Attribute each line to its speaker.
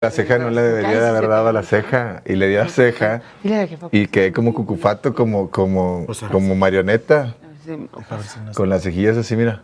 Speaker 1: La ceja no le debería de haber dado a la ceja y le dio a ceja y quedé como cucufato, como, como, pues como marioneta. Con las cejillas así, mira.